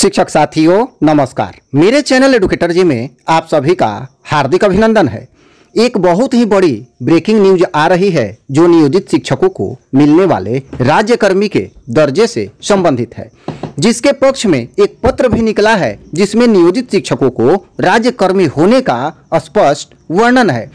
शिक्षक साथियों नमस्कार मेरे चैनल एडुकेटर जी में आप सभी का हार्दिक अभिनंदन है एक बहुत ही बड़ी ब्रेकिंग न्यूज आ रही है जो नियोजित शिक्षकों को मिलने वाले राज्य कर्मी के दर्जे से संबंधित है जिसके पक्ष में एक पत्र भी निकला है जिसमें नियोजित शिक्षकों को राज्य कर्मी होने का स्पष्ट वर्णन है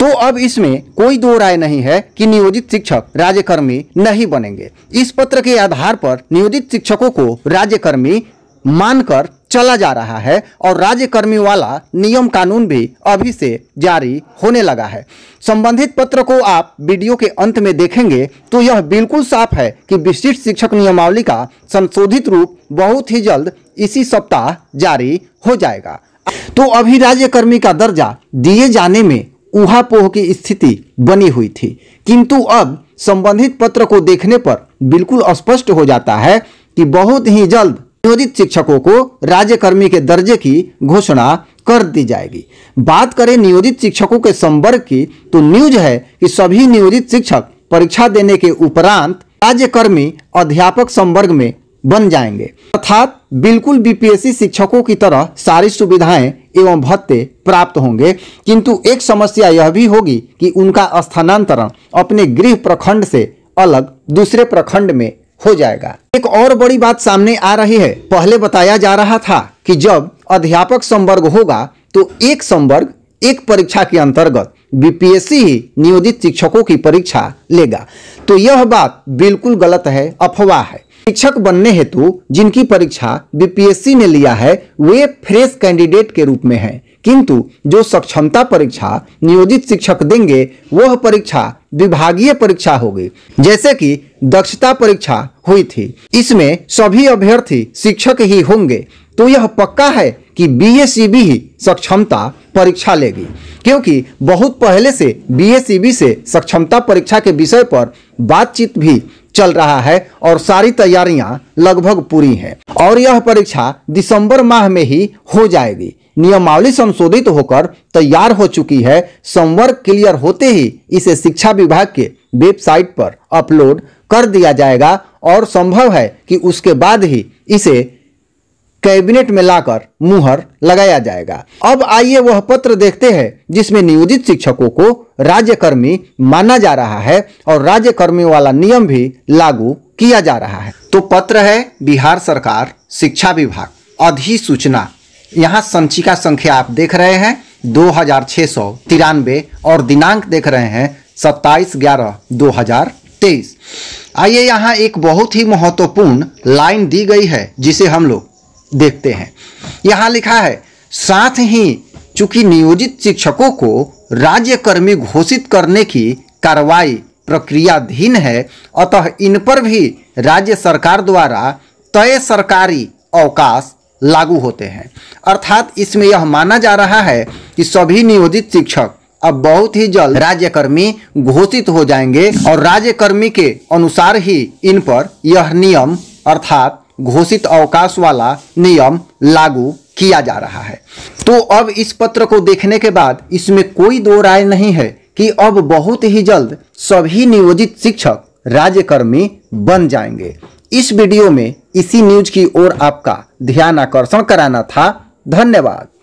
तो अब इसमें कोई दो राय नहीं है कि नियोजित शिक्षक राज्यकर्मी नहीं बनेंगे इस पत्र के आधार पर नियोजित शिक्षकों को राज्यकर्मी मानकर चला जा रहा है और राज्य कर्मी वाला नियम कानून भी अभी से जारी होने लगा है संबंधित पत्र को आप वीडियो के अंत में देखेंगे तो यह बिल्कुल साफ है कि विशिष्ट शिक्षक नियमावली का संशोधित रूप बहुत ही जल्द इसी सप्ताह जारी हो जाएगा तो अभी राज्य कर्मी का दर्जा दिए जाने में पोह की स्थिति बनी हुई थी किंतु अब संबंधित पत्र को देखने पर बिल्कुल स्पष्ट हो जाता है कि बहुत ही जल्द नियोजित शिक्षकों को राज्य कर्मी के दर्जे की घोषणा कर दी जाएगी बात करें नियोजित शिक्षकों के संवर्ग की तो न्यूज है कि सभी नियोजित शिक्षक परीक्षा देने के उपरांत राज्य कर्मी अध्यापक संवर्ग में बन जाएंगे अर्थात बिल्कुल बीपीएससी शिक्षकों की तरह सारी सुविधाएं एवं भत्ते प्राप्त होंगे किंतु एक समस्या यह भी होगी कि उनका स्थानांतरण अपने गृह प्रखंड से अलग दूसरे प्रखंड में हो जाएगा एक और बड़ी बात सामने आ रही है पहले बताया जा रहा था कि जब अध्यापक संवर्ग होगा तो एक संवर्ग एक परीक्षा के अंतर्गत बीपीएससी ही नियोजित शिक्षकों की परीक्षा लेगा तो यह बात बिल्कुल गलत है अफवाह है शिक्षक बनने हेतु जिनकी परीक्षा बीपीएससी ने लिया है वे फ्रेश कैंडिडेट के रूप में हैं किंतु जो सक्षमता परीक्षा नियोजित शिक्षक देंगे वह परीक्षा विभागीय परीक्षा होगी जैसे कि दक्षता परीक्षा हुई थी इसमें सभी अभ्यर्थी शिक्षक ही होंगे तो यह पक्का है कि बी ही सक्षमता परीक्षा लेगी क्योंकि बहुत पहले से बी से सक्षमता परीक्षा के विषय पर बातचीत भी चल रहा है और सारी तैयारियां लगभग पूरी हैं और यह परीक्षा दिसंबर माह में ही हो जाएगी नियमावली संशोधित होकर तैयार हो चुकी है संवर्ग क्लियर होते ही इसे शिक्षा विभाग के वेबसाइट पर अपलोड कर दिया जाएगा और संभव है कि उसके बाद ही इसे कैबिनेट में लाकर मुहर लगाया जाएगा अब आइए वह पत्र देखते हैं जिसमें नियोजित शिक्षकों को राज्यकर्मी माना जा रहा है और राज्यकर्मी वाला नियम भी लागू किया जा रहा है तो पत्र है बिहार सरकार शिक्षा विभाग अधिसूचना यहाँ संचिका संख्या आप देख रहे हैं दो हजार छः सौ तिरानवे और दिनांक देख रहे हैं सत्ताईस ग्यारह दो हजार तेईस आइए यहाँ एक बहुत ही महत्वपूर्ण लाइन दी गई है जिसे हम लोग देखते हैं यहाँ लिखा है साथ ही चूंकि नियोजित शिक्षकों को राज्यकर्मी घोषित करने की कार्रवाई प्रक्रियाधीन है अतः इन पर भी राज्य सरकार द्वारा तय सरकारी अवकाश लागू होते हैं अर्थात इसमें यह माना जा रहा है कि सभी नियोजित शिक्षक अब बहुत ही जल्द राज्यकर्मी घोषित हो जाएंगे और राज्यकर्मी के अनुसार ही इन पर यह नियम अर्थात घोषित अवकाश वाला नियम लागू किया जा रहा है तो अब इस पत्र को देखने के बाद इसमें कोई दो राय नहीं है कि अब बहुत ही जल्द सभी नियोजित शिक्षक राज्यकर्मी बन जाएंगे इस वीडियो में इसी न्यूज की ओर आपका ध्यान आकर्षण कराना था धन्यवाद